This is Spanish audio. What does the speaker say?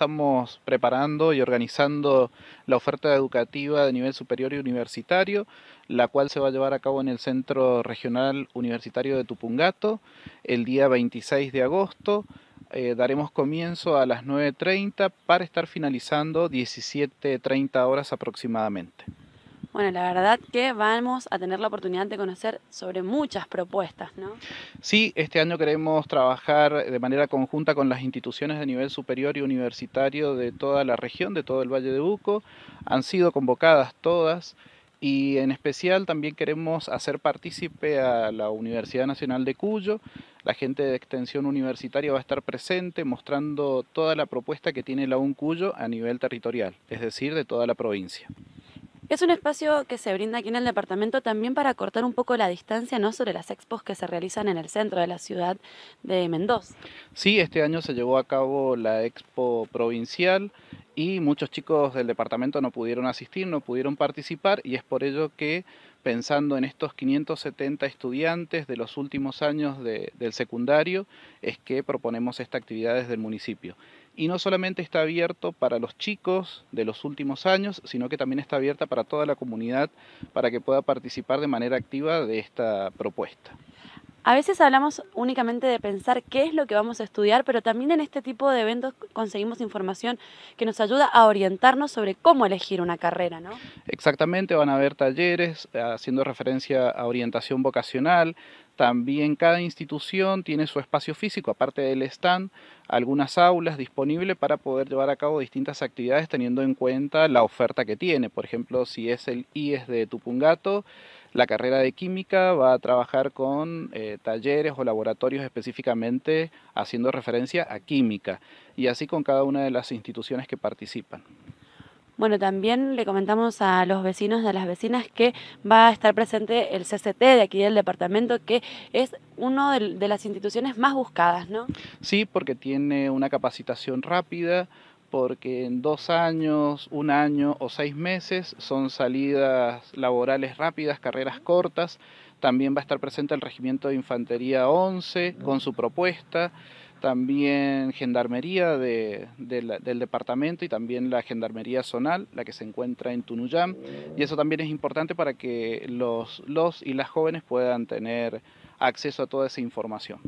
estamos preparando y organizando la oferta educativa de nivel superior y universitario, la cual se va a llevar a cabo en el Centro Regional Universitario de Tupungato el día 26 de agosto. Eh, daremos comienzo a las 9.30 para estar finalizando 17.30 horas aproximadamente. Bueno, la verdad que vamos a tener la oportunidad de conocer sobre muchas propuestas, ¿no? Sí, este año queremos trabajar de manera conjunta con las instituciones de nivel superior y universitario de toda la región, de todo el Valle de Uco. Han sido convocadas todas y en especial también queremos hacer partícipe a la Universidad Nacional de Cuyo. La gente de Extensión Universitaria va a estar presente mostrando toda la propuesta que tiene la UNCuyo a nivel territorial, es decir, de toda la provincia. Es un espacio que se brinda aquí en el departamento también para cortar un poco la distancia ¿no? sobre las expos que se realizan en el centro de la ciudad de Mendoza. Sí, este año se llevó a cabo la expo provincial y muchos chicos del departamento no pudieron asistir, no pudieron participar y es por ello que pensando en estos 570 estudiantes de los últimos años del secundario es que proponemos esta actividad desde el municipio. Y no solamente está abierto para los chicos de los últimos años, sino que también está abierta para toda la comunidad para que pueda participar de manera activa de esta propuesta. A veces hablamos únicamente de pensar qué es lo que vamos a estudiar, pero también en este tipo de eventos conseguimos información que nos ayuda a orientarnos sobre cómo elegir una carrera, ¿no? Exactamente, van a haber talleres eh, haciendo referencia a orientación vocacional, también cada institución tiene su espacio físico, aparte del stand, algunas aulas disponibles para poder llevar a cabo distintas actividades teniendo en cuenta la oferta que tiene. Por ejemplo, si es el IES de Tupungato, la carrera de química va a trabajar con eh, talleres o laboratorios específicamente haciendo referencia a química y así con cada una de las instituciones que participan. Bueno, también le comentamos a los vecinos de a las vecinas que va a estar presente el CCT de aquí del departamento, que es una de, de las instituciones más buscadas, ¿no? Sí, porque tiene una capacitación rápida, porque en dos años, un año o seis meses son salidas laborales rápidas, carreras cortas. También va a estar presente el Regimiento de Infantería 11 con su propuesta también Gendarmería del departamento y también la Gendarmería Zonal, la que se encuentra en Tunuyán. Y eso también es importante para que los y las jóvenes puedan tener acceso a toda esa información.